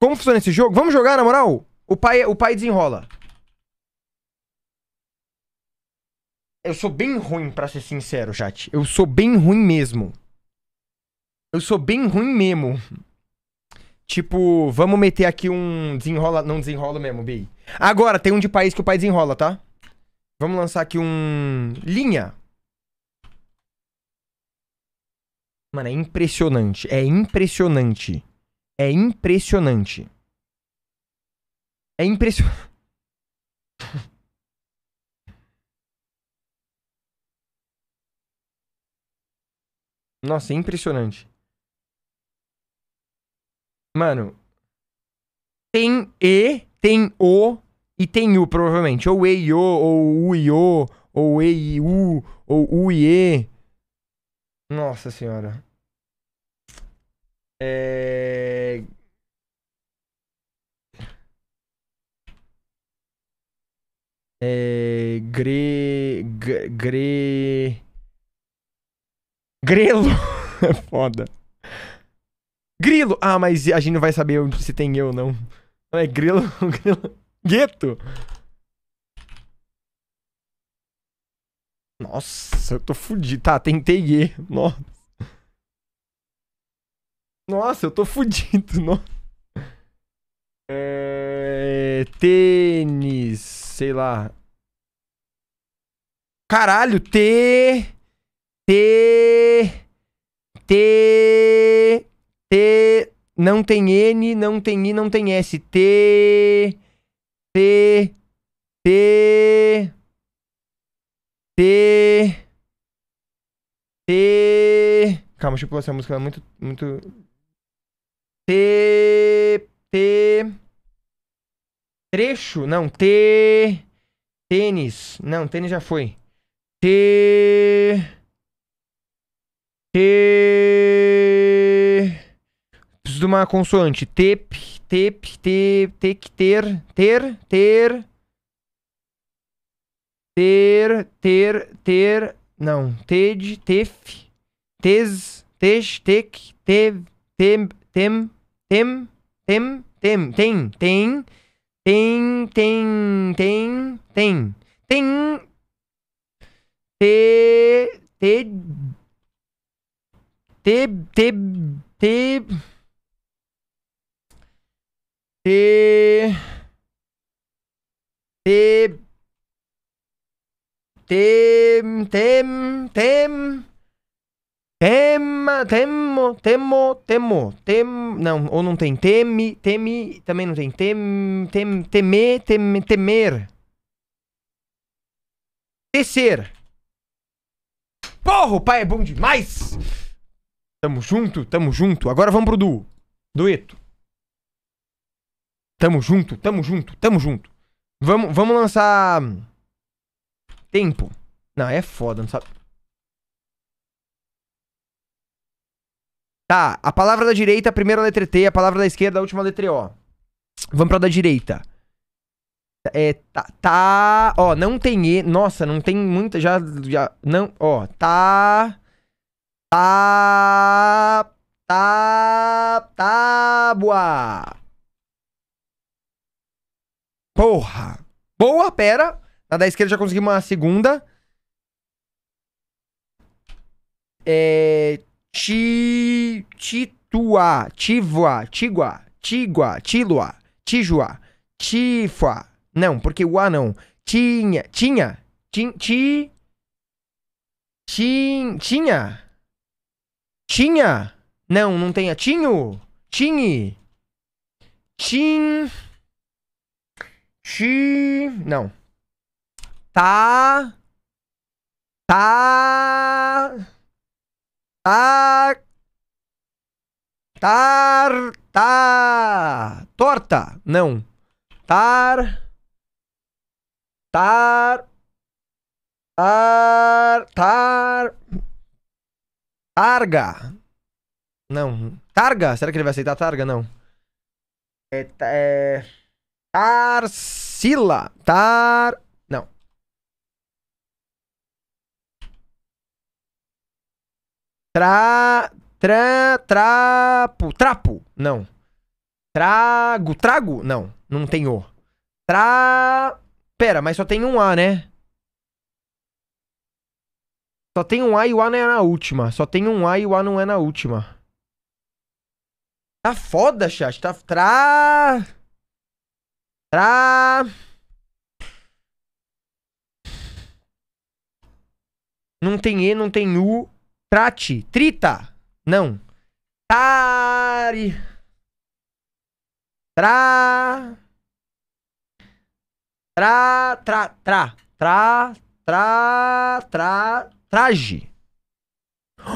Como funciona esse jogo? Vamos jogar, na moral? O pai, o pai desenrola. Eu sou bem ruim, para ser sincero, chat. Eu sou bem ruim mesmo. Eu sou bem ruim mesmo. Tipo, vamos meter aqui um desenrola... Não desenrola mesmo, Bi. Agora, tem um de país que o pai desenrola, tá? Vamos lançar aqui um... Linha. Mano, é impressionante. É impressionante é impressionante. É impressionante. Nossa, é impressionante. Mano. Tem E, tem O e tem U, provavelmente. Ou o, ou O, ou U, ou e. Nossa senhora. É... É... Gre... Gre... Grelo! É foda. Grilo! Ah, mas a gente não vai saber se tem eu ou não. Não é grilo? grilo. Gueto! Nossa, eu tô fudido. Tá, tentei G. Nossa. Nossa, eu tô fudido. No... É... Tênis, sei lá. Caralho, T. T. T. T. Não tem N, não tem I, não tem S. T. T. T. T. T. Calma, deixa eu pular essa música, ela é muito, muito T. T. Trecho? Não, T. Tênis. Não, tênis já foi. T. T. Preciso de uma consoante. Tep, tep, te, te, ter, ter, ter. Ter, ter, ter. Não. Ted, tef. Tez, tej, tec, tev, tem, tem tem, tem, tem, tem, tem, tem, tem, tem, tem, tem, te, te, te, te, te, te, te, tem, tem, tem, Tema, temo, temo, temo, tem, não, ou não tem, teme, teme, também não tem, tem, tem temer, temer, tecer. Porra, o pai é bom demais! Tamo junto, tamo junto. Agora vamos pro duo, dueto. Tamo junto, tamo junto, tamo junto. Vamos, vamos lançar... Hum, tempo. Não, é foda, não sabe... Tá, a palavra da direita, a primeira letra T, a palavra da esquerda, a última letra O. Vamos pra da direita. É, tá, tá, ó, não tem E, nossa, não tem muita, já, já, não, ó, tá, tá, tá, tábua. Porra. Boa, pera. Na da esquerda já consegui uma segunda. É... Ti, Tituá, Tivoá, Tiguá, Tiguá, Tiluá, Tijuá, tifua. Não, porque o A não. Tinha, tinha, tin, ti, tin, tinha, tinha. Não, não tem a tinho, tinhe, tin, ti, não. Tá, tá. Tar... Tar... Tar... Torta. Não. Tar... Tar... Tar... Tar... Targa. Não. Targa? Será que ele vai aceitar targa? Não. É... é... Tarsila. Tar... Tra. Tra. Trapo. Trapo? Não. Trago. Trago? Não. Não tem O. Tra. Pera, mas só tem um A, né? Só tem um A e o A não é na última. Só tem um A e o A não é na última. Tá foda, chat. Tá. Tra. Tra. Não tem E, não tem U. Trate. Trita. Não. Tari. Tra. Tra. Tra. Tra. Tra. Tra. Tra. Traje.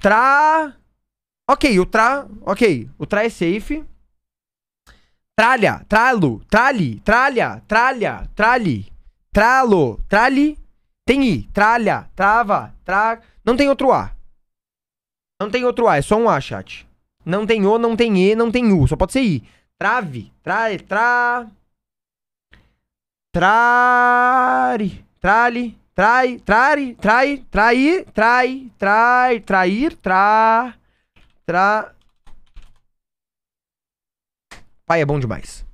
Tra. Ok, o tra. Ok. O tra é safe. Tralha. Tralo. Trali. Tralha. Tralha. Trali. Tralo. Trali. Tem i. Tralha. Trava. Tra. Não tem outro A. Não tem outro A, é só um A, chat. Não tem O, não tem E, não tem U, só pode ser I. Trave, tra, tra... Trari, trali, trai, trari, trai, trair, trai, trai, trair, tra... Tra... Pai é bom demais.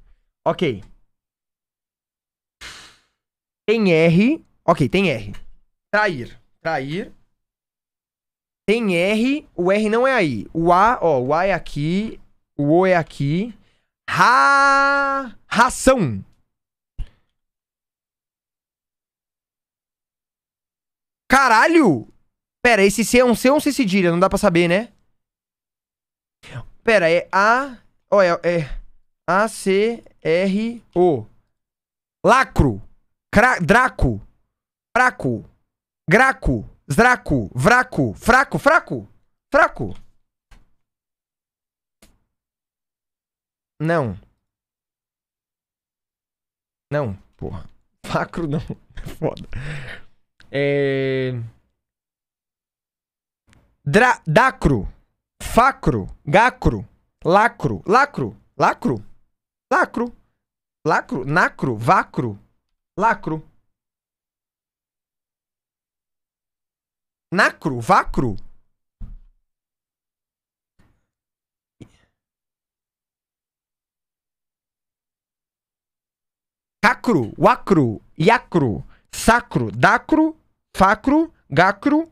Ok. Tem R. Ok, tem R. Trair. Trair. Tem R, o R não é aí. O A, ó, o A é aqui, o O é aqui. Ra... Ração. Caralho! Pera, esse C é um C ou um C cedilha? Não dá pra saber, né? Pera, é A... Ó, é, é... A, C, R, O. Lacro. Cra... Draco. Braco. Graco. Zraco, vraco, fraco, fraco, fraco. Não. Não, porra. Facro não. É foda. É... Dra... Dacro. Facro. Gacro. Lacro. Lacro. Lacro. Lacro. Lacro. Nacro. Vacro. Lacro. Nacro, vacro. Cacro, wacro, iacro, sacro, dacro, facro, gacro,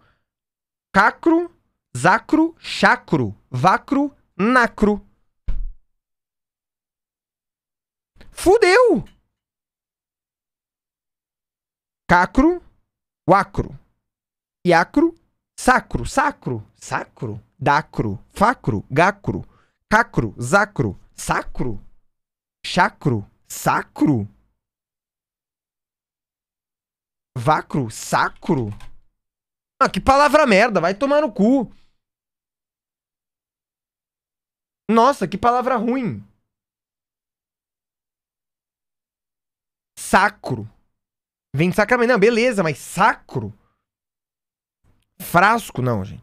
cacro, zacro, chacro, vacro, nacro. Fudeu! Cacro, wacro. Iacro, sacro, sacro, sacro, dacro, facro, gacro, cacro, zacro, sacro, chacro, sacro, vacro, sacro. Ah, que palavra merda, vai tomar no cu. Nossa, que palavra ruim. Sacro. Vem sacramento. Não, beleza, mas sacro? Frasco, não, gente.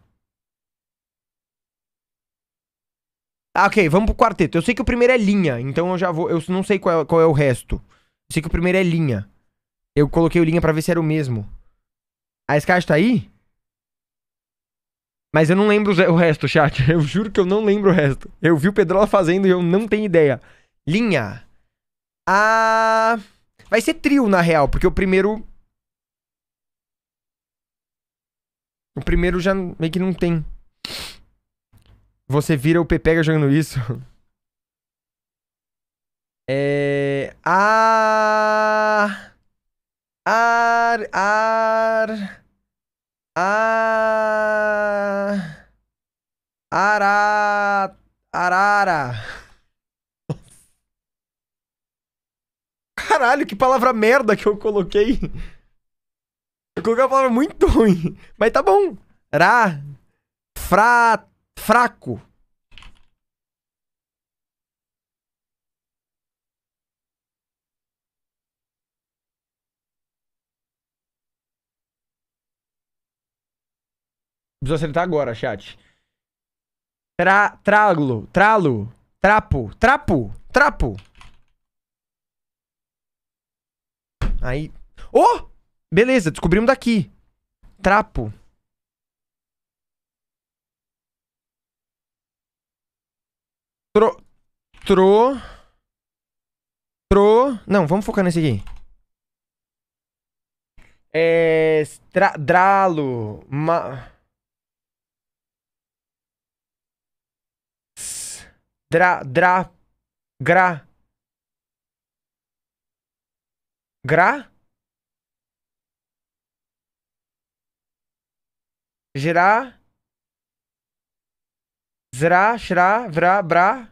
Ah, ok, vamos pro quarteto. Eu sei que o primeiro é linha, então eu já vou. Eu não sei qual é, qual é o resto. Eu sei que o primeiro é linha. Eu coloquei o linha pra ver se era o mesmo. A Sky tá aí? Mas eu não lembro o resto, chat. Eu juro que eu não lembro o resto. Eu vi o Pedrola fazendo e eu não tenho ideia. Linha. Ah. Vai ser trio, na real, porque o primeiro O primeiro já meio que não tem. Você vira o Pepega jogando isso. É. Ar. Ar. Ar. Ar. Arara. Caralho, que palavra merda que eu coloquei. Eu coloquei uma palavra é muito ruim. Mas tá bom. Ra. Fra. Fraco. Preciso acertar agora, chat. Tra, tralo, tralo, trapo, trapo, trapo. Aí. Oh! Beleza, descobrimos daqui. Trapo. Tro... Tro... Tro... Não, vamos focar nesse aqui. É... Tra... Dralo... Ma... Dra... Dra... Gra... Gra? Jirá. Zrá, xrá, vrá, brá.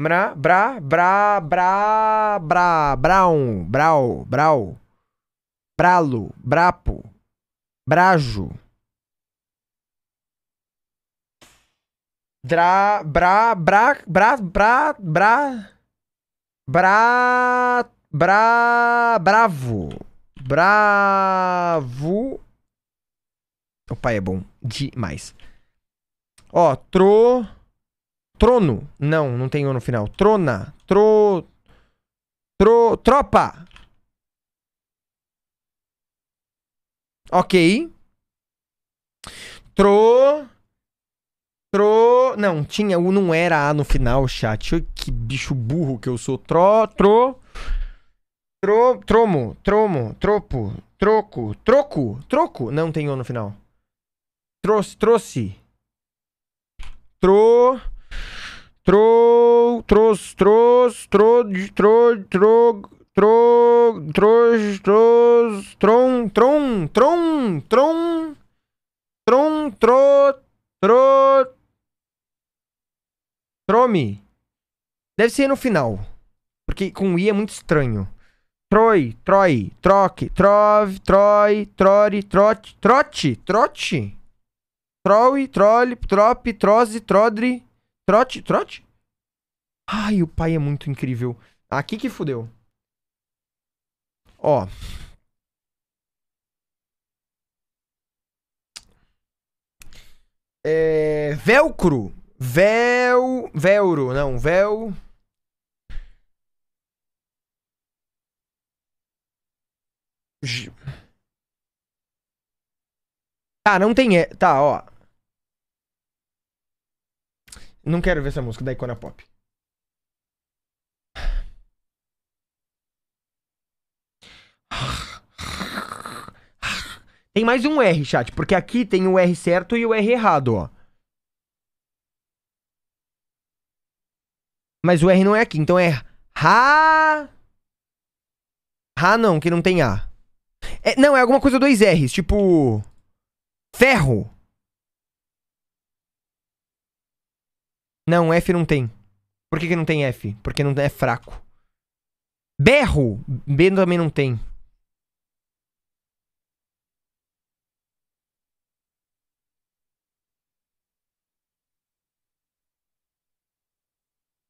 Mrá, brá, brá, brá, brá, brão, brau, brau. Bralo, brapo, brajo. Dra, bra, bra, bra, bra, bra, bra, bra, bravo, bravo, o pai é bom demais. Ó, tro. Trono. Não, não tem O no final. Trona. Tro. Tro. Tropa. Ok. Tro. Tro. Não, tinha. O não era A no final, chat. que bicho burro que eu sou. Tro. Tro. Tro. Tromo. Tromo. Tropo. Troco. Troco. Troco. Não tem O no final. Trouxe. Trouxe. Tro. Tro. Trouxe. Trouxe. Tro. Tro. Tro. Tro. Trouxe. Trouxe. Tron. Tron. Tron. Tron. Tron. Tro. Tro. Trome. Deve ser no final. Porque com I é muito estranho. Troi, Troi, Troque, Trove, Troi, Trori, Trote, Trote, Trote. Troll, trole, trop, troze, trodre, trote, trote? Ai, o pai é muito incrível. Aqui que fudeu. Ó. É... Velcro. Vel... Velro, não. Vel... Tá, ah, não tem... Tá, ó. Não quero ver essa música da Icona Pop. Tem mais um R, chat, porque aqui tem o R certo e o R errado, ó. Mas o R não é aqui, então é Ra. Ra não, que não tem A. É, não, é alguma coisa dois R's, tipo. Ferro. Não, F não tem. Por que, que não tem F? Porque não é fraco. Berro! B também não tem.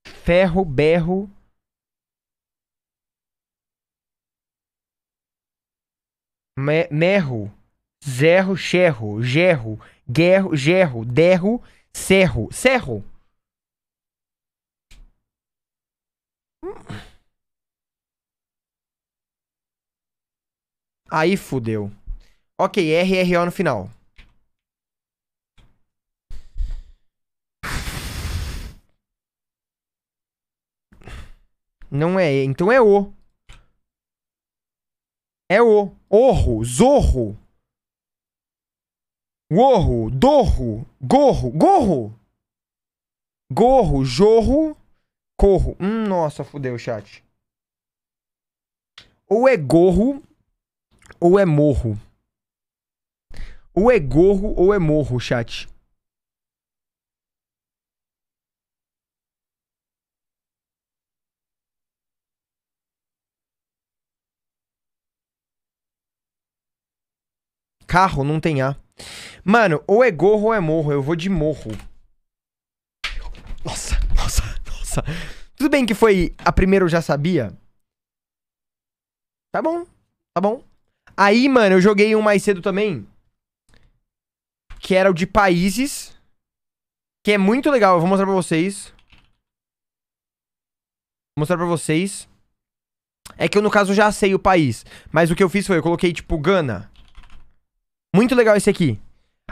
Ferro, berro. Me merro, zerro, xerro, gerro, guerro, gerro, derro, serro. Serro! Aí fudeu. Ok, RRO no final. Não é E, então é O. É O. Orro, zorro. Gorro, dorro, gorro, gorro. Gorro, jorro, Corro. Hum, nossa, fudeu, chat. Ou é gorro ou é morro. Ou é gorro ou é morro, chat. Carro não tem A. Mano, ou é gorro ou é morro. Eu vou de morro. bem que foi a primeira eu já sabia. Tá bom, tá bom. Aí, mano, eu joguei um mais cedo também. Que era o de países. Que é muito legal, eu vou mostrar pra vocês. Vou mostrar pra vocês. É que eu, no caso, já sei o país. Mas o que eu fiz foi, eu coloquei, tipo, Gana. Muito legal esse aqui.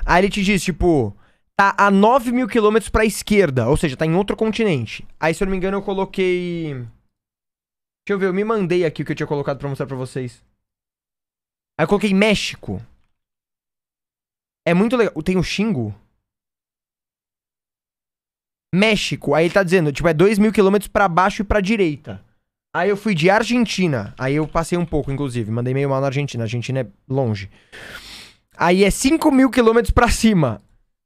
Aí ele te diz, tipo, tá a 9 mil quilômetros pra esquerda, ou seja, tá em outro continente. Aí, se eu não me engano, eu coloquei... Deixa eu ver, eu me mandei aqui o que eu tinha colocado pra mostrar pra vocês. Aí eu coloquei México. É muito legal. Tem o Xingu? México. Aí ele tá dizendo, tipo, é 2 mil quilômetros pra baixo e pra direita. Aí eu fui de Argentina. Aí eu passei um pouco, inclusive. Mandei meio mal na Argentina. A Argentina é longe. Aí é 5 mil quilômetros pra cima.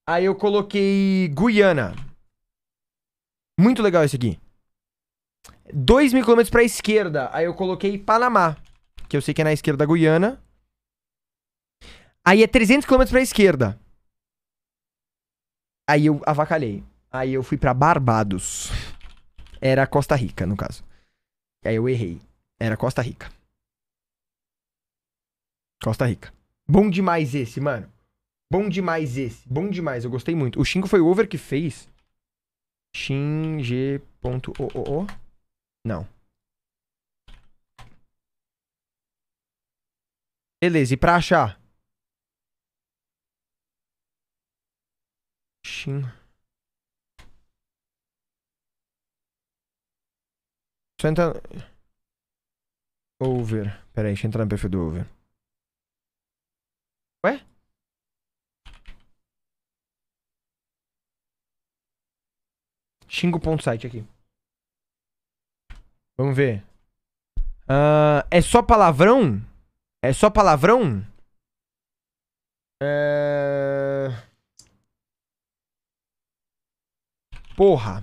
Aí eu coloquei Guiana. Muito legal esse aqui. 2 mil quilômetros pra esquerda. Aí eu coloquei Panamá, que eu sei que é na esquerda da Guiana. Aí é 300 quilômetros pra esquerda. Aí eu avacalhei. Aí eu fui pra Barbados. Era Costa Rica, no caso. Aí eu errei. Era Costa Rica. Costa Rica. Bom demais esse, mano. Bom demais esse. Bom demais, eu gostei muito. O Xingo foi o over que fez. Xing.oo. Não. Beleza, e pra achar? Xin. Só Over. Pera aí, deixa eu entrar no perfil do over. Xingo.site aqui. Vamos ver. Uh, é só palavrão? É só palavrão? É... Porra.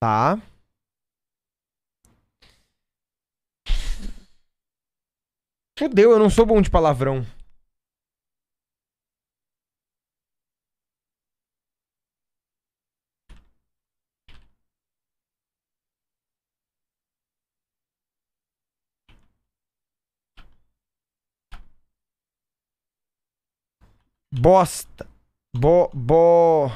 Tá. Fudeu, eu não sou bom de palavrão. Bosta. Bo. Bo.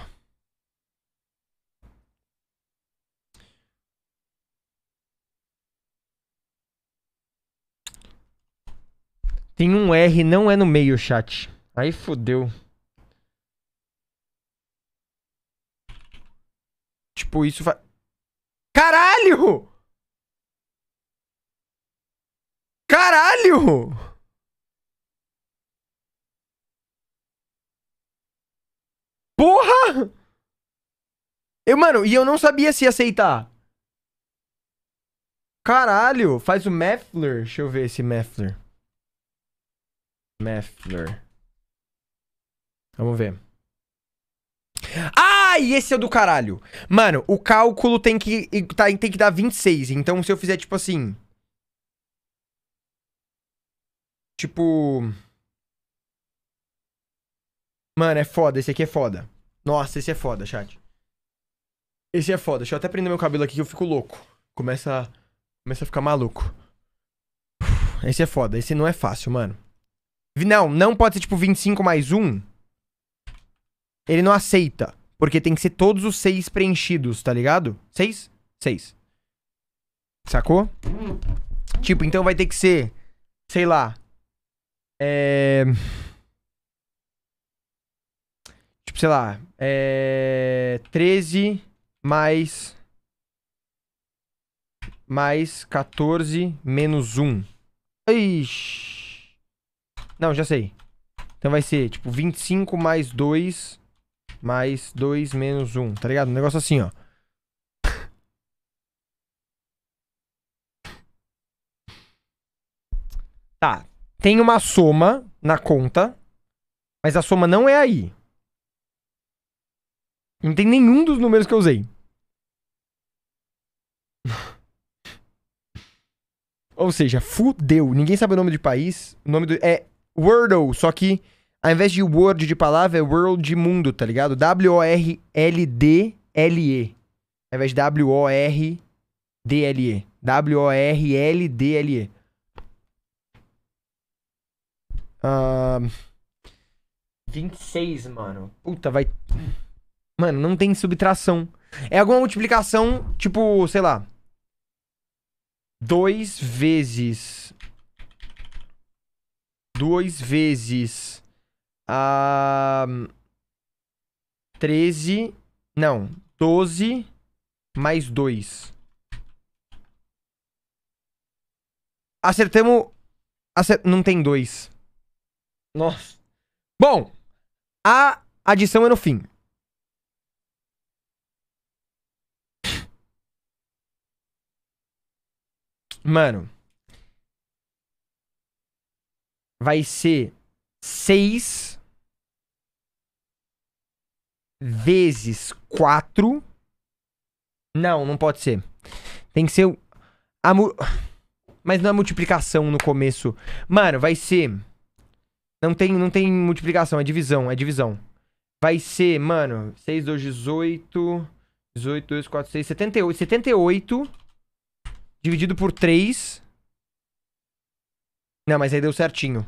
Tem um R, não é no meio, chat. Aí fodeu. Tipo, isso vai. Caralho! Caralho! Porra! Eu, mano, e eu não sabia se aceitar. Caralho, faz o Meffler. Deixa eu ver esse Meffler. Meffler. Vamos ver. Ah, e esse é do caralho. Mano, o cálculo tem que, tá, tem que dar 26. Então, se eu fizer tipo assim. Tipo. Mano, é foda, esse aqui é foda. Nossa, esse é foda, chat. Esse é foda. Deixa eu até prender meu cabelo aqui que eu fico louco. Começa, começa a ficar maluco. Esse é foda. Esse não é fácil, mano. Não, não pode ser tipo 25 mais 1. Ele não aceita. Porque tem que ser todos os seis preenchidos, tá ligado? Seis? Seis. Sacou? Tipo, então vai ter que ser, sei lá. É sei lá, é, 13 mais mais 14 menos 1. Ixi. Não, já sei. Então vai ser, tipo, 25 mais 2 mais 2 menos 1, tá ligado? Um negócio assim, ó. Tá. Tem uma soma na conta, mas a soma não é aí. Não tem nenhum dos números que eu usei. Ou seja, fudeu. Ninguém sabe o nome do país. O nome do. É Wordle, só que ao invés de word de palavra, é world de mundo, tá ligado? W-O-R-L-D-L-E. Ao invés de W-O-R-D-L-E. W-O-R-L-D-L-E. Uh... 26, mano. Puta, vai. Mano, não tem subtração. É alguma multiplicação, tipo, sei lá. 2 vezes. 2 vezes. A. Ah, 13. Não. 12 mais 2. Acertamos. Não tem 2. Nossa. Bom, a adição é no fim. Mano. Vai ser 6 vezes 4. Não, não pode ser. Tem que ser. A mu... Mas não é multiplicação no começo. Mano, vai ser. Não tem, não tem multiplicação, é divisão, é divisão. Vai ser, mano, 6, 2, 18. 18, 2, 4, 6, 78. 78 dividido por 3. Não, mas aí deu certinho.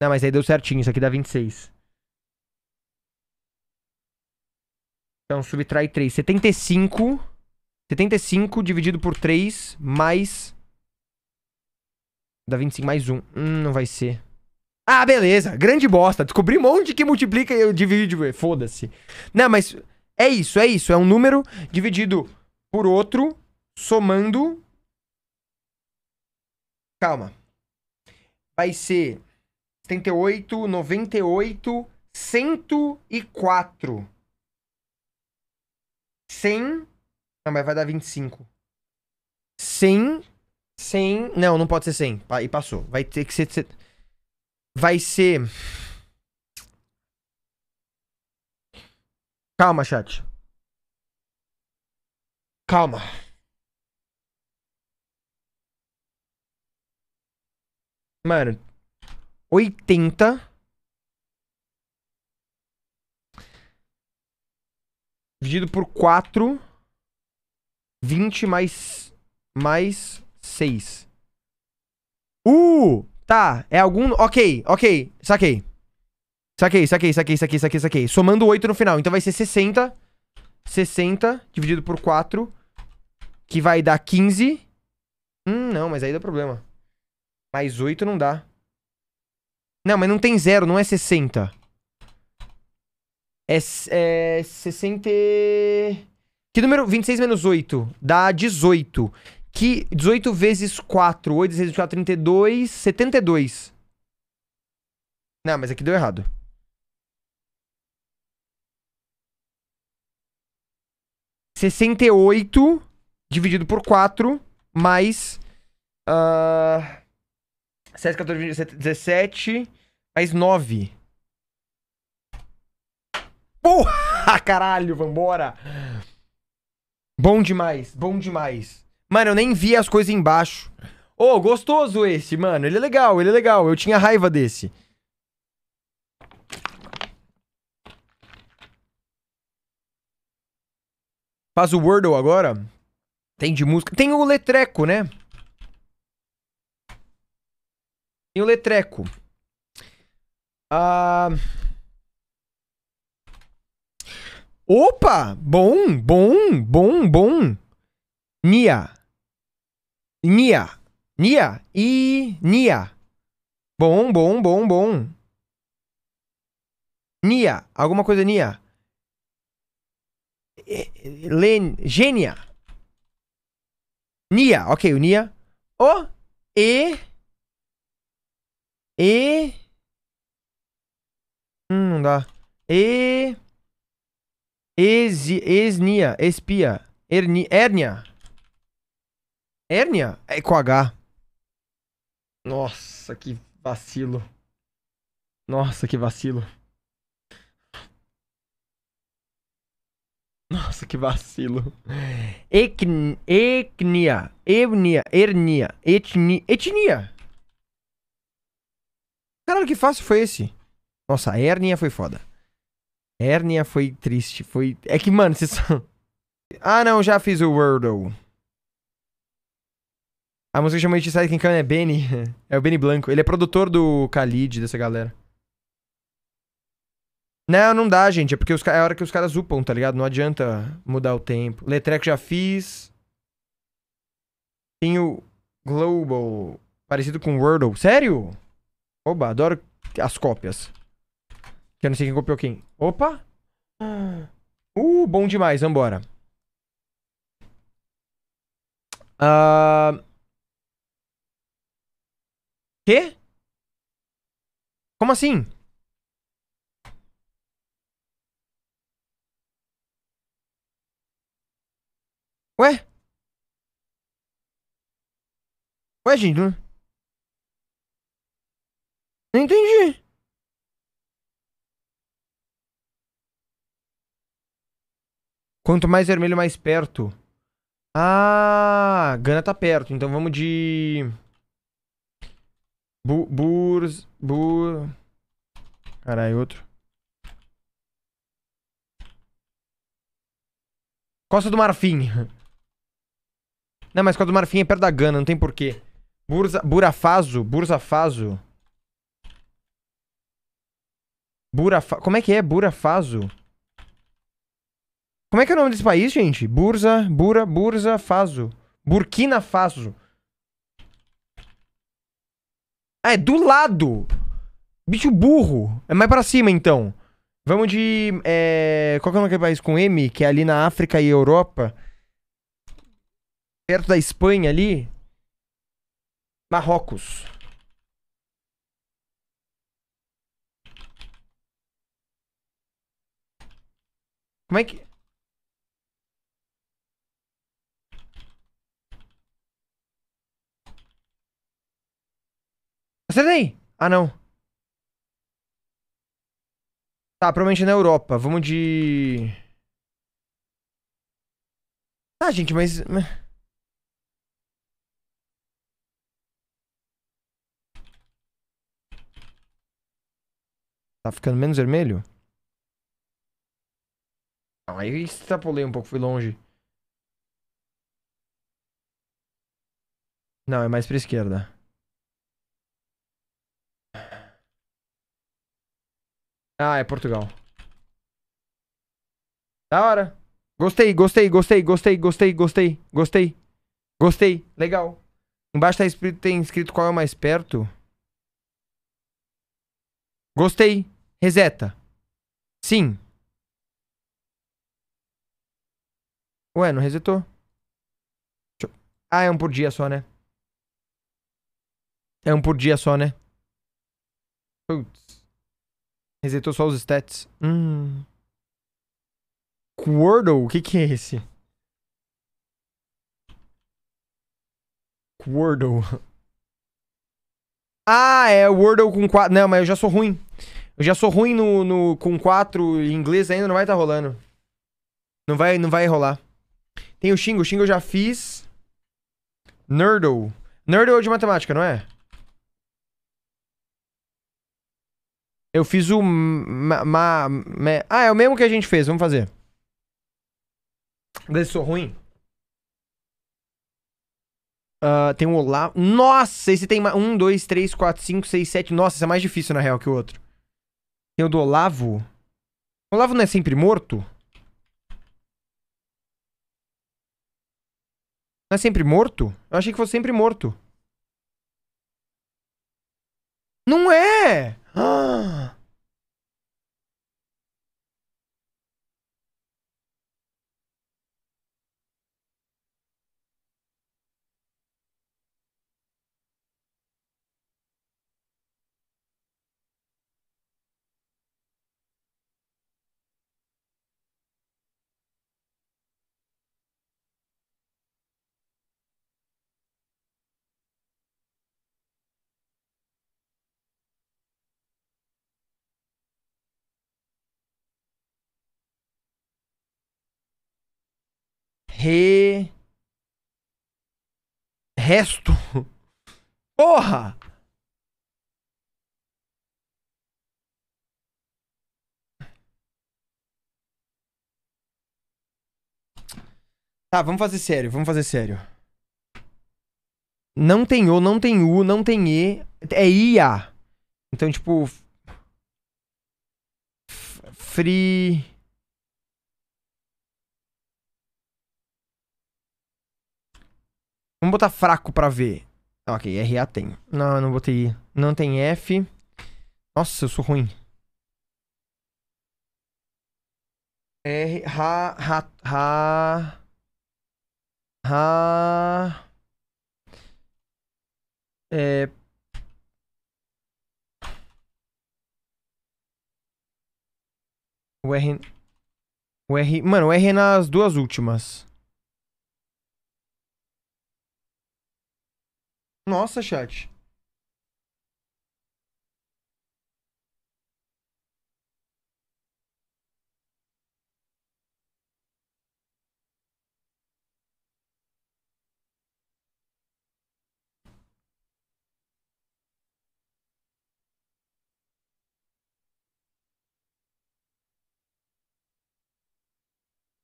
Não, mas aí deu certinho. Isso aqui dá 26. Então, subtrai 3. 75. 75 dividido por 3 mais. Dá 25 mais 1. Hum, não vai ser. Ah, beleza. Grande bosta. Descobri um monte que multiplica e eu divido. Foda-se. Não, mas é isso, é isso. É um número dividido por outro somando. Calma. Vai ser 78, 98, 104. 100. Não, mas vai dar 25. 100. 100. Não, não pode ser 100. E passou. Vai ter que ser. Vai ser. Calma, chat. Calma. Mano, 80. Dividido por 4. 20 mais. Mais 6. Uh! Tá, é algum. Ok, ok, saquei. Saquei, saquei, saquei, saquei, saquei, saquei. Somando 8 no final. Então vai ser 60. 60 dividido por 4. Que vai dar 15. Hum, não, mas aí dá problema. Mais 8 não dá. Não, mas não tem zero, não é 60. É, é 60... Que número? 26 menos 8. Dá 18. Que 18 vezes 4. 8 vezes 4, 32. 72. Não, mas aqui deu errado. Sessenta e oito dividido por quatro mais... Uh... 7, 14, 17. Mais 9. Porra! Caralho, vambora! Bom demais, bom demais. Mano, eu nem vi as coisas embaixo. Ô, oh, gostoso esse, mano. Ele é legal, ele é legal. Eu tinha raiva desse. Faz o Wordle agora? Tem de música. Tem o Letreco, né? o letreco. Ah... Opa! Bom, bom, bom, bom. Nia. Nia. Nia. E. Nia. Bom, bom, bom, bom. Nia. Alguma coisa, Nia. Len... Gênia. Nia. Ok, o Nia. O. E. E... Hum, não dá. E... esi, Esnia. Espia. Erni... Hérnia. Hérnia? É com H. Nossa, que vacilo. Nossa, que vacilo. Nossa, que vacilo. Ecn... Ecnia. Evnia. Hernia. Etni... Etnia. Caralho, que fácil foi esse? Nossa, a hérnia foi foda. hérnia foi triste. Foi. É que, mano, vocês são. Ah, não, já fiz o Wordle. A música que chama de Quem canta é Benny. É o Benny Blanco. Ele é produtor do Khalid, dessa galera. Não, não dá, gente. É porque os, é a hora que os caras upam, tá ligado? Não adianta mudar o tempo. Letreco já fiz. Tem o Global. Parecido com Wordle. Sério? Oba, adoro as cópias. Que eu não sei quem copiou quem. Opa! Uh, bom demais, vambora. Uh... Quê? Como assim? Ué? Ué, gente, não... Não entendi. Quanto mais vermelho, mais perto. Ah, Gana tá perto. Então vamos de... Bu Burs... Bur... Caralho, é outro. Costa do Marfim. Não, mas Costa do Marfim é perto da Gana, não tem porquê. Burza... Burafazo? Burzafaso. Burafa... Como é que é? Burafaso? Como é que é o nome desse país, gente? Burza, Bura, Burza, Faso. Burkina Faso. Ah, é do lado. Bicho burro. É mais para cima, então. Vamos de... É... Qual que é o nome do país com M? Que é ali na África e Europa. Perto da Espanha ali. Marrocos. Como é que. Acertei! Ah, não. Tá, provavelmente na Europa. Vamos de. Tá, ah, gente, mas. Tá ficando menos vermelho? aí extrapolei um pouco, fui longe. Não, é mais pra esquerda. Ah, é Portugal. Da hora. Gostei, gostei, gostei, gostei, gostei, gostei, gostei. Gostei, legal. Embaixo tá escrito, tem escrito qual é o mais perto. Gostei. Reseta. Sim. Ué, não resetou? Ah, é um por dia só, né? É um por dia só, né? Putz. Resetou só os stats. Hum. Quirtle? O que que é esse? Wordle. Ah, é Wordle com 4. Não, mas eu já sou ruim. Eu já sou ruim no, no com 4 em inglês ainda, não vai estar tá rolando. Não vai, não vai rolar. Tem o Xingo. O Xingo eu já fiz. Nerdle. Nerdle é de matemática, não é? Eu fiz o... Ma, ma, ma, ah, é o mesmo que a gente fez. Vamos fazer. Vê se sou ruim. Uh, tem o Olá. Nossa, esse tem um, dois, três, quatro, cinco, seis, sete. Nossa, esse é mais difícil, na real, que o outro. Tem o do Olavo. O Olavo não é sempre morto? Não é sempre morto? Eu achei que fosse sempre morto. Não é! Re. Resto. Porra! Tá, vamos fazer sério, vamos fazer sério. Não tem O, não tem U, não tem E. É IA. Então, tipo. Free. Vamos botar fraco pra ver. Tá, ok, RA tem. Não, eu não botei. Não tem F. Nossa, eu sou ruim. R, ra, ra, ra, ra, é, o R, o R, mano, o R é nas duas últimas. Nossa, chat.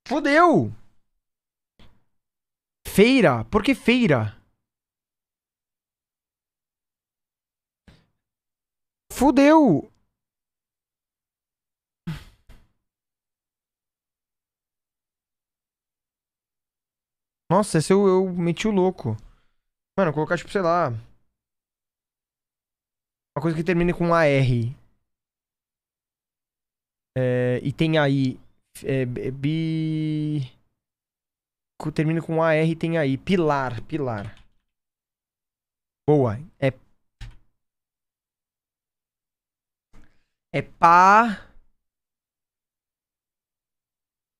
Fodeu! Feira? Por que feira? Fudeu! Nossa, esse eu, eu meti o louco. Mano, colocar, tipo, sei lá. Uma coisa que termine com AR. É, e tem aí. É, é, bi. Termina com AR e tem aí. Pilar, pilar. Boa. É É pá.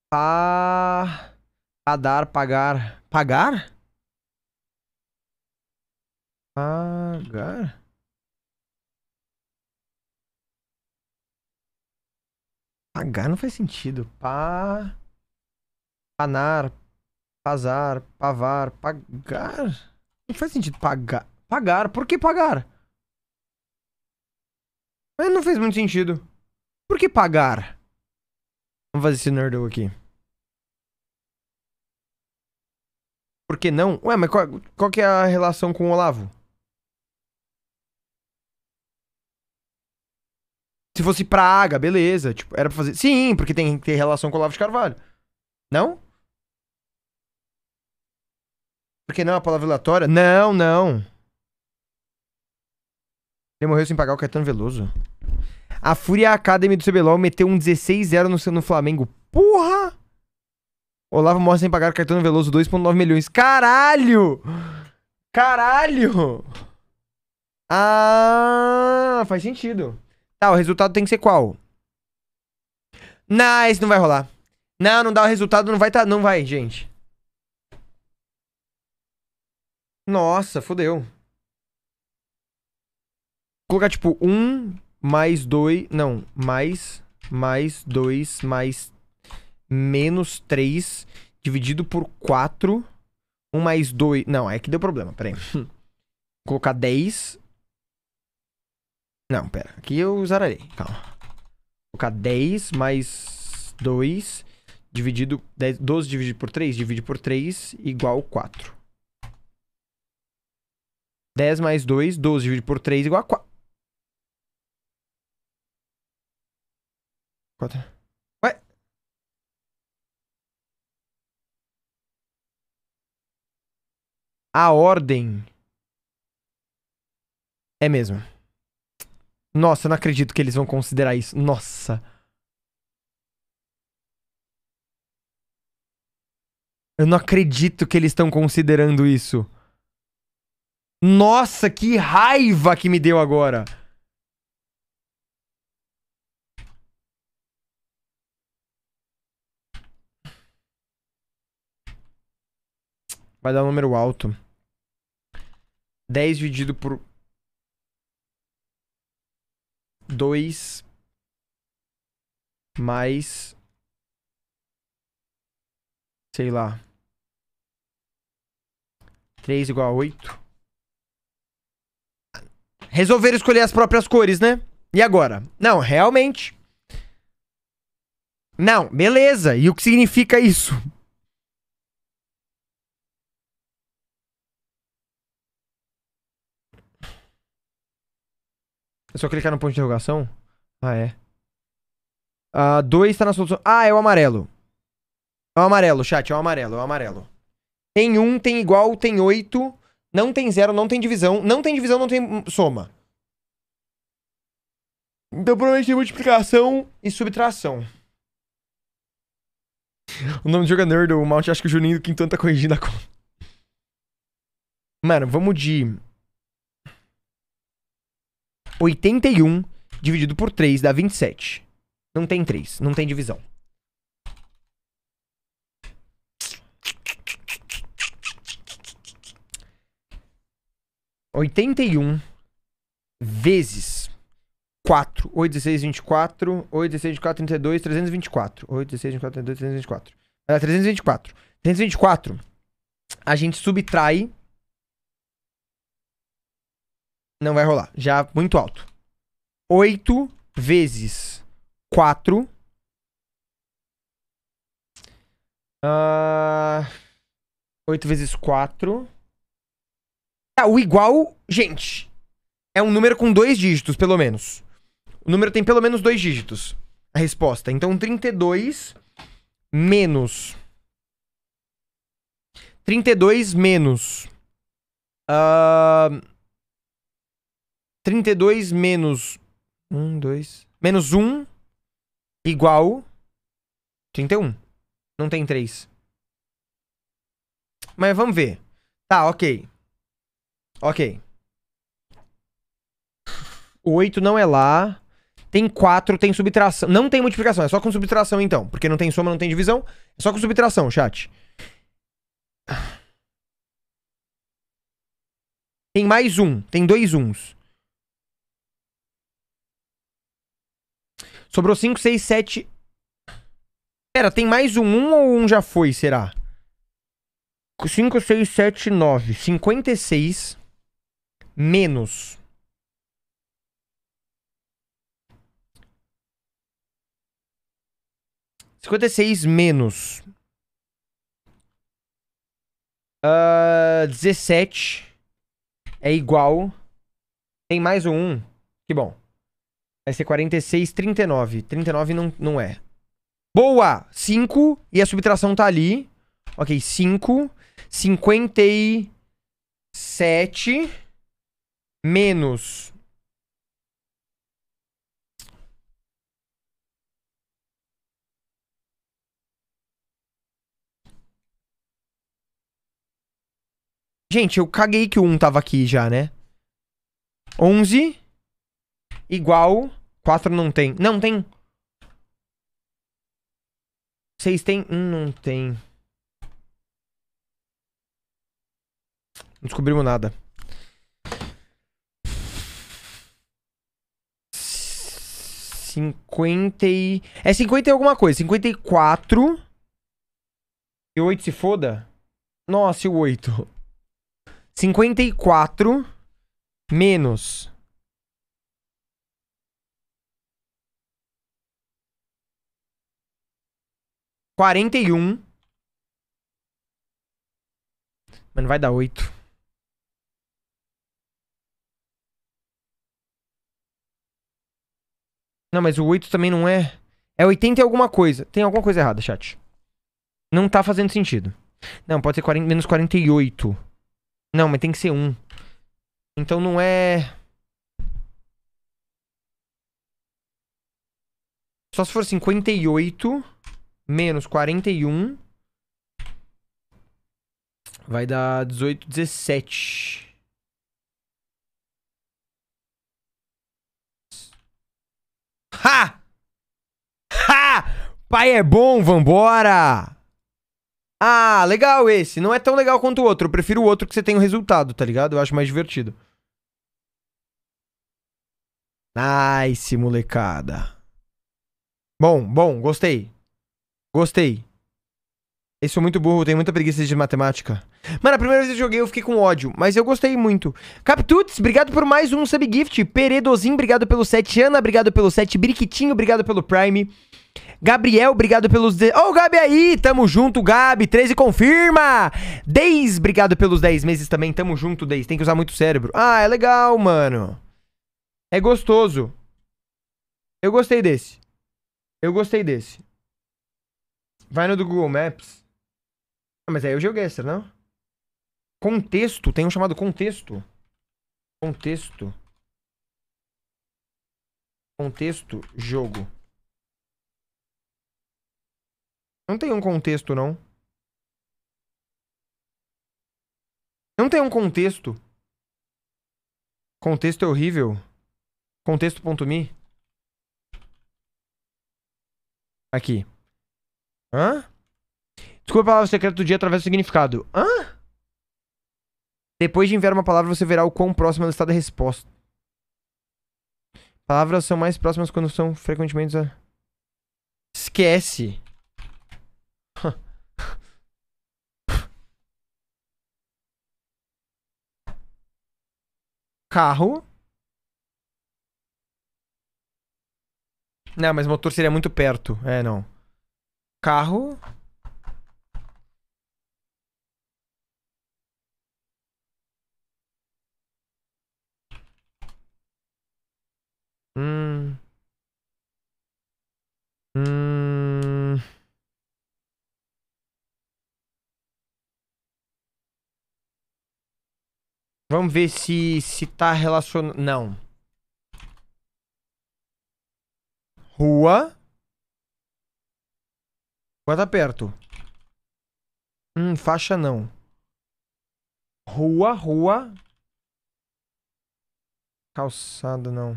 Pá. Padar, pagar. Pagar? Pagar? Pagar não faz sentido. Pá. Panar. Pazar. Pavar. Pagar? Não faz sentido pagar. Pagar? Por que pagar? Mas não fez muito sentido. Por que pagar? Vamos fazer esse nerdle aqui. Por que não? Ué, mas qual, qual que é a relação com o Olavo? Se fosse Praga, beleza. Tipo, era pra fazer. Sim, porque tem que ter relação com o Olavo de Carvalho. Não? Por que não a palavra aleatória? Não, não. Ele morreu sem pagar o Caetano Veloso. A Fúria Academy do CBLOL meteu um 16-0 no, no Flamengo. Porra! Olavo morre sem pagar o Caetano Veloso 2,9 milhões. Caralho! Caralho! Ah, faz sentido. Tá, o resultado tem que ser qual? Não, esse não vai rolar. Não, não dá o resultado, não vai tá, não vai, gente. Nossa, fodeu colocar tipo 1 um mais 2. Não, mais. Mais 2 mais menos 3 dividido por 4. 1 um mais 2. Não, é que deu problema, peraí. Vou colocar 10. Não, pera. Aqui eu zararei. Calma. Vou colocar 10 mais 2 dividido. 10, 12 dividido por 3, divide por 3 igual 4. 10 mais 2, 12 dividido por 3 igual a 4. Quatro. Ué? A ordem. É mesmo. Nossa, eu não acredito que eles vão considerar isso. Nossa. Eu não acredito que eles estão considerando isso. Nossa, que raiva que me deu agora. Vai dar um número alto. 10 dividido por 2 mais sei lá 3 igual a 8. Resolveram escolher as próprias cores, né? E agora? Não, realmente. Não, beleza. E o que significa isso? É só clicar no ponto de interrogação? Ah, é. Ah, dois tá na solução. Ah, é o amarelo. É o amarelo, chat. É o amarelo, é o amarelo. Tem um, tem igual, tem oito. Não tem zero, não tem divisão. Não tem divisão, não tem soma. Então provavelmente tem multiplicação e subtração. O nome do jogo é Nerd, o Mount, acho que o Juninho do Quintão tá corrigindo a conta. Mano, vamos de... 81 dividido por 3 dá 27. Não tem 3, não tem divisão. Oitenta e um vezes quatro. Oito, dezesseis, vinte e quatro. Oito, dezesseis, vinte e quatro, trinta e dois, trezentos e vinte e quatro. Oito, dezesseis, vinte e quatro, trinta e dois, trezentos e vinte e quatro. trezentos e vinte e quatro. Trezentos e vinte e quatro. A gente subtrai não vai rolar. Já muito alto. 8 vezes 4. Uh, 8 vezes 4. Tá, o igual, gente, é um número com dois dígitos, pelo menos. O número tem pelo menos dois dígitos. A resposta. Então, 32 menos. 32 menos. Uh, 32 menos 1, 2. Menos 1 igual 31. Não tem 3. Mas vamos ver. Tá, ok. Ok. O 8 não é lá. Tem 4, tem subtração. Não tem multiplicação, é só com subtração então. Porque não tem soma, não tem divisão. É só com subtração, chat. Tem mais um, tem dois uns. Sobrou 5, 6, 7. Pera, tem mais um 1 um, ou um já foi, será? 5, 6, 7, 9. 56 menos. Cinquenta e seis menos uh, ah, 17 é igual. Tem mais um. Que bom. Vai ser 46, 39. 39 não, não é. Boa! 5. E a subtração tá ali. Ok, 5. 57. Menos. Gente, eu caguei que o 1 tava aqui já, né? 11 igual. quatro não tem. Não, tem. seis tem. um não tem. Não descobrimos nada. Cinquenta e... É cinquenta e alguma coisa. Cinquenta e quatro. E oito se foda? Nossa, e o oito. Cinquenta e quatro menos 41. Mano, vai dar 8. Não, mas o 8 também não é. É 80 e alguma coisa. Tem alguma coisa errada, chat. Não tá fazendo sentido. Não, pode ser 40, menos 48. Não, mas tem que ser 1. Então não é. Só se for 58 menos 41. Vai dar 18, 17. Ha! Ha! Pai é bom, vambora! Ah, legal esse. Não é tão legal quanto o outro. Eu prefiro o outro que você tem o resultado, tá ligado? Eu acho mais divertido. Nice, molecada. Bom, bom, gostei. Gostei. Eu sou muito burro, tenho muita preguiça de matemática. Mano, a primeira vez que eu joguei eu fiquei com ódio, mas eu gostei muito. Captuts, obrigado por mais um subgift. Peredozinho, obrigado pelo 7. Ana, obrigado pelo 7. Briquitinho, obrigado pelo Prime. Gabriel, obrigado pelos... Ô, oh, Gabi aí, tamo junto, Gabi. 13, confirma. Dez, obrigado pelos 10 meses também. Tamo junto, Dez. Tem que usar muito cérebro. Ah, é legal, mano. É gostoso. Eu gostei desse. Eu gostei desse. Vai no do Google Maps. Ah, mas aí é o GeoGuessr, não? Contexto, tem um chamado contexto. Contexto. Contexto, jogo. Não tem um contexto, não. Não tem um contexto. Contexto é horrível. Contexto.me. Aqui. Hã? Desculpa a palavra secreta do dia através do significado. Hã? Depois de enviar uma palavra, você verá o quão próxima ela está da resposta. Palavras são mais próximas quando são frequentemente. A... Esquece. Carro. Não, mas motor seria muito perto. É, não carro. Hum. Hum. Vamos ver se se tá relacionado. Não. Rua. Agora tá perto. Hum, faixa não. Rua, rua. Calçada não.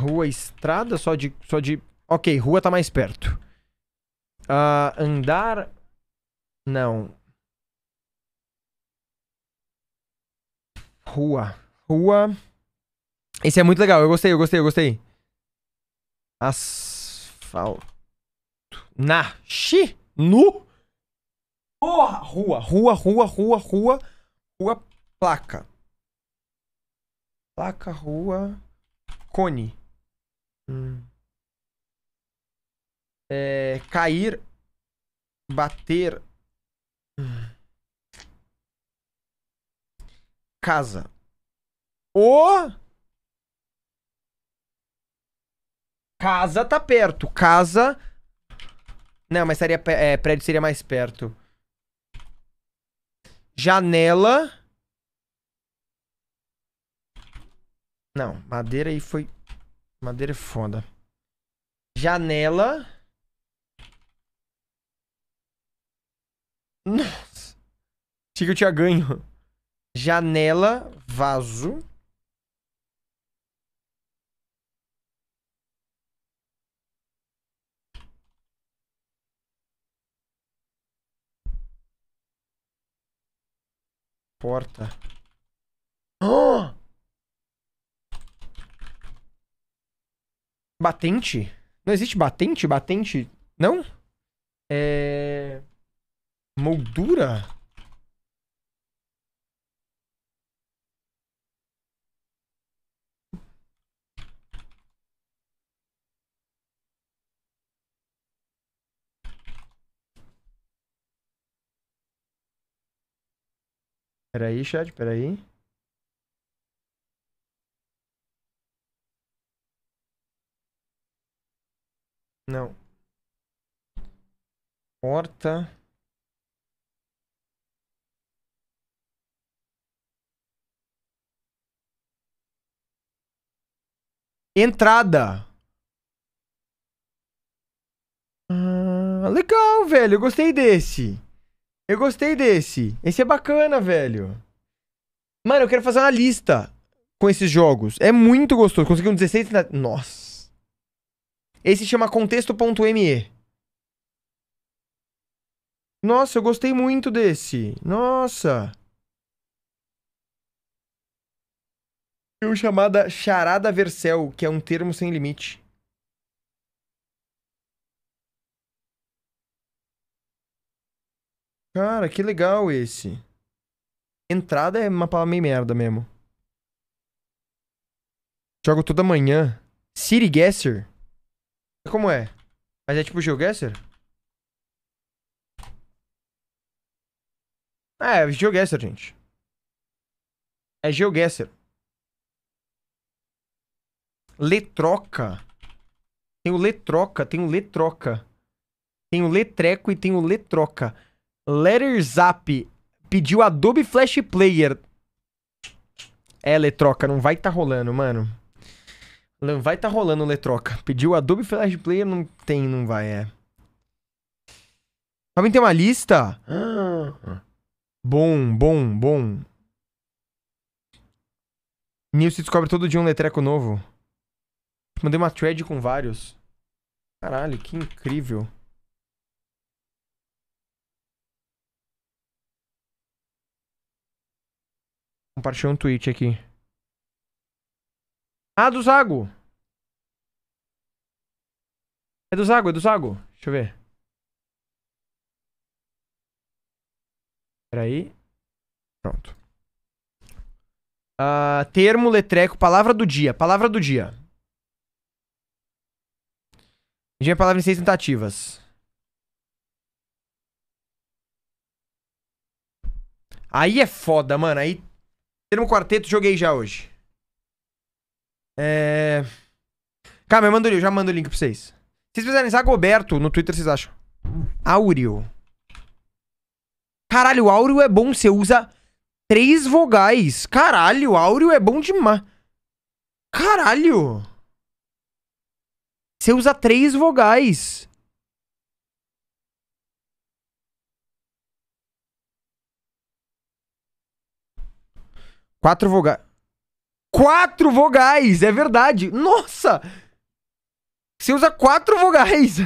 Rua, estrada só de, só de... Ok, rua tá mais perto. Uh, andar... Não. Rua. Rua. Esse é muito legal. Eu gostei, eu gostei, eu gostei. Asfalto. Na. Xi. Nu. Porra. Rua, rua, rua, rua, rua. Rua, placa. Placa, rua. Cone. Hum. É, cair. Bater. Hum casa. O casa tá perto. Casa Não, mas seria é, prédio seria mais perto. Janela Não, madeira aí foi madeira é foda. Janela Nossa. Achei que eu tinha ganho. Janela, vaso. Porta. Oh! Batente? Não existe batente? Batente? Não? É. Moldura? Peraí, chat, peraí. Não. Porta. Entrada. Ah, legal, velho. Eu gostei desse. Eu gostei desse. Esse é bacana, velho. Mano, eu quero fazer uma lista com esses jogos. É muito gostoso. Consegui um 16 na... Nossa. Esse chama contexto.me. Nossa, eu gostei muito desse. Nossa. Tem um chamada charada versel, que é um termo sem limite. Cara, que legal esse. Entrada é uma palavra meio merda mesmo. Jogo toda manhã. City Guesser? Como é? Mas é tipo GeoGuessr? Ah, é GeoGuessr, gente. É GeoGuessr. Letroca. Tem o Letroca, tem o Letroca. Tem o Letreco e tem o Letroca. Letterzap pediu Adobe Flash Player. É, Letroca, não vai tá rolando, mano. Não vai tá rolando, Letroca. Pediu Adobe Flash Player, não tem, não vai, é. Também tem uma lista? bom, Bom, bom, bom. se descobre todo dia um letreco novo. Mandei uma thread com vários. Caralho, que incrível. Compartilhou um tweet aqui. Ah, do Zago! É do Zago, é do Zago. Deixa eu ver. Peraí. Pronto. Uh, termo, letreco, palavra do dia. Palavra do dia. Dia é palavra em seis tentativas. Aí é foda, mano. Aí Termo quarteto, joguei já hoje. É. Calma, eu, mando, eu já mando o link pra vocês. Se vocês precisarem Zagoberto no Twitter, vocês acham? Áureo. Caralho, áureo é bom. Você usa três vogais. Caralho, áureo é bom demais. Caralho. Você usa três vogais. Quatro vogais. Quatro vogais, é verdade. Nossa! Você usa quatro vogais.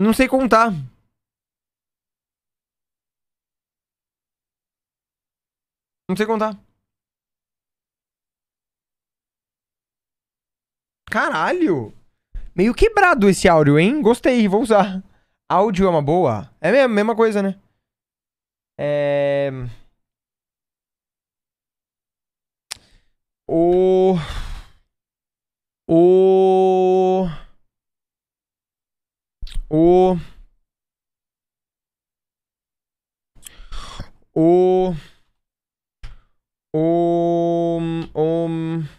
Não sei contar. Não sei contar. Caralho! Meio quebrado esse áudio, hein? Gostei, vou usar. Áudio é uma boa? É a mesma coisa, né? É... O... O... O... O... O... O...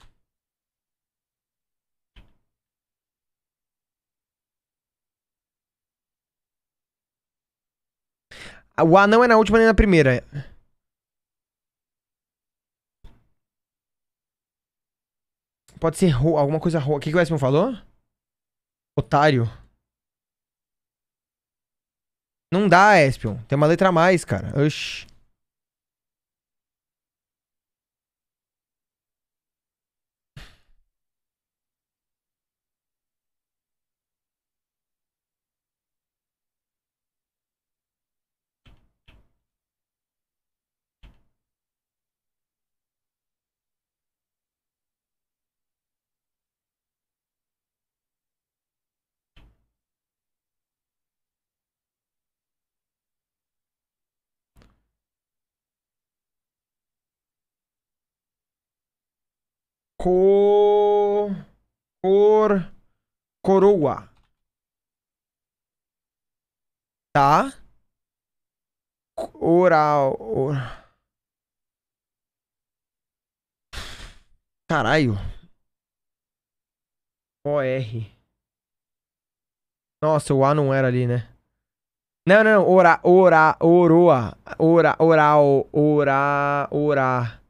O A não é na última nem na primeira. Pode ser ro alguma coisa roa. O que, que o Espion falou? Otário. Não dá, Espion. Tem uma letra a mais, cara. Oxi. Co... Cor... Coroa. Tá? Oral... Or... Caralho. OR. Nossa, o A não era ali, né? Não, não, não. Ora, ora, oroa. Ora, oral, ora, ora.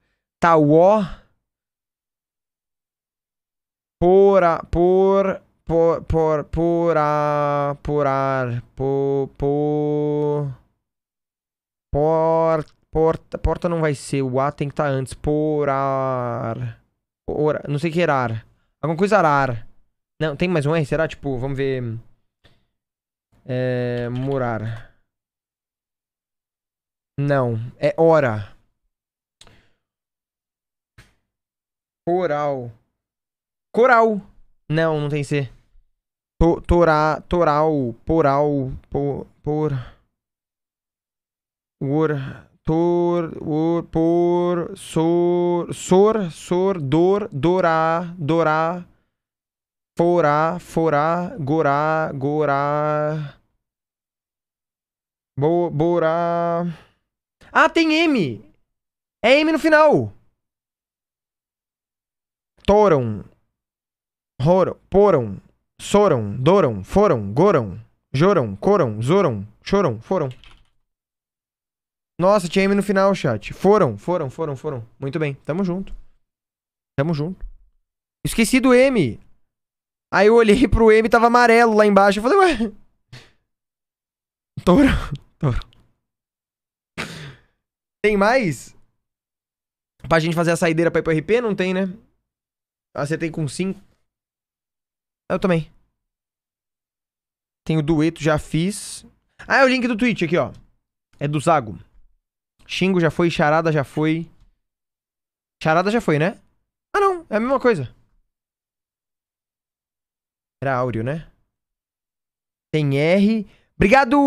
Tá, o O por, a, por, por, por, por, a, por, por, por, por, porta, porta não vai ser, o A tem que estar tá antes, por, ar, por, não sei o que era ar, alguma coisa arar não, tem mais um R, será? Tipo, vamos ver, é, morar, não, é hora, oral, Coral. Não, não tem C. To, torá, toral, poral, por... por tor, or, por, sor, sor, sor, dor, dorá, dorá, forá, forá, gorá, gorá, bo, borá. Ah, tem M! É M no final! Toram roram, poram, soram, doram, foram, goram, joram, coram, zoram, choram, foram. Nossa, tinha M no final, chat. Foram, foram, foram, foram. Muito bem, tamo junto. Tamo junto. Esqueci do M. Aí eu olhei pro M, tava amarelo lá embaixo. Eu falei, ué. Touro. Touro. Tem mais? Pra gente fazer a saideira pra ir pro RP? Não tem, né? Acertei ah, com 5. Eu também. Tem o dueto, já fiz. Ah, é o link do Twitch aqui, ó. É do Zago. Xingo já foi, charada já foi. Charada já foi, né? Ah, não. É a mesma coisa. Era áureo, né? Tem R. Obrigado,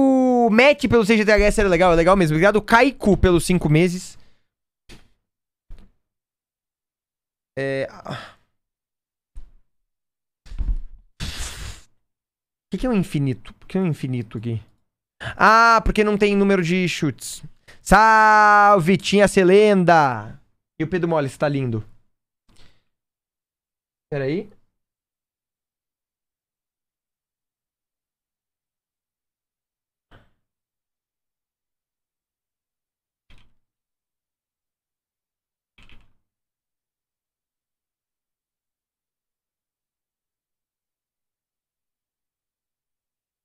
Matt, pelo 6 GTHS. Era legal, é legal mesmo. Obrigado, Kaiku, pelos 5 meses. É... Ah. que, que é o um infinito? Por que é um infinito aqui? Ah, porque não tem número de chutes. Salve, tinha Selenda! E o Pedro Mole tá lindo. Peraí.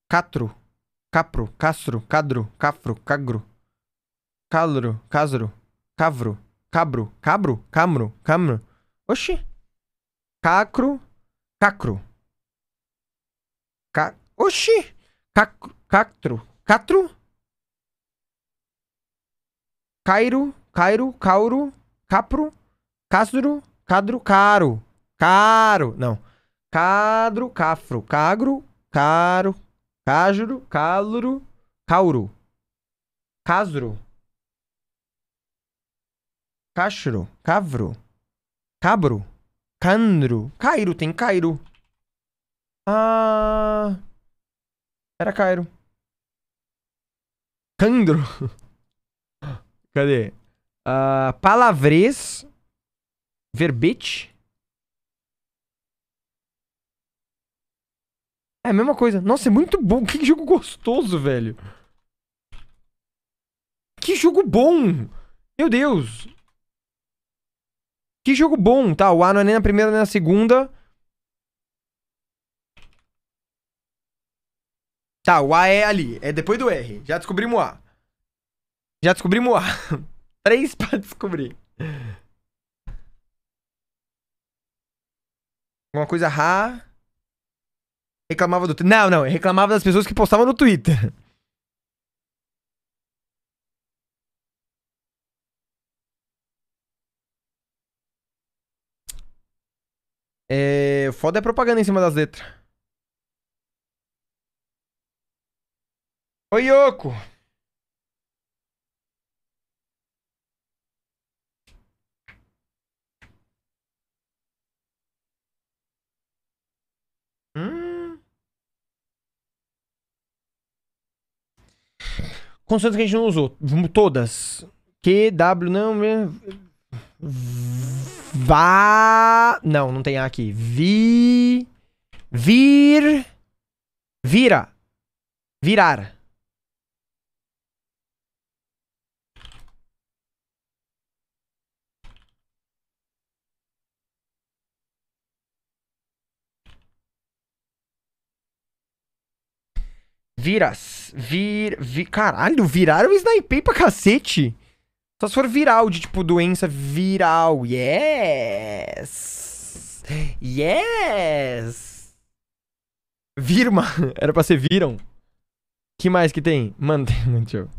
Catro. Capro. Castro. Cadro. Cafro. Cagro. Calro. Casro. Cavro. Cabro. Cabro. Camro. Camro. Oxi. Cacro. Cacro. Ca... Oxi. Cacro. Catro. Catro. Cairo. Cairo. Cauro. Capro. Casro. Cadro. Caro. Caro. Não. Cadro. Cafro. Cagro. Caro. Cajuro, Caluro, Cauro. Casro. Cachro, Cavro. Cabro. candro, Cairo, tem Cairo. Ah. Era Cairo. Candro. Cadê? Uh, palavres. Verbete. É a mesma coisa. Nossa, é muito bom. Que jogo gostoso, velho. Que jogo bom! Meu Deus! Que jogo bom, tá? O A não é nem na primeira nem na segunda. Tá, o A é ali. É depois do R. Já descobrimos o A. Já descobrimos o A. Três pra descobrir. Alguma coisa rara. Reclamava do. Não, não, reclamava das pessoas que postavam no Twitter. É. Foda é propaganda em cima das letras. Oi, Yoko! Consoantes que a gente não usou. Todas. Q, W, não. Vá. Não, não tem A aqui. Vi. Vir. Vira. Virar. Vira. Vir, vi, caralho, viraram o Snipei pra cacete. Só se for viral, de tipo doença viral. Yes! Yes! Virma! Era pra ser viram. que mais que tem? Mano, tem muito jogo.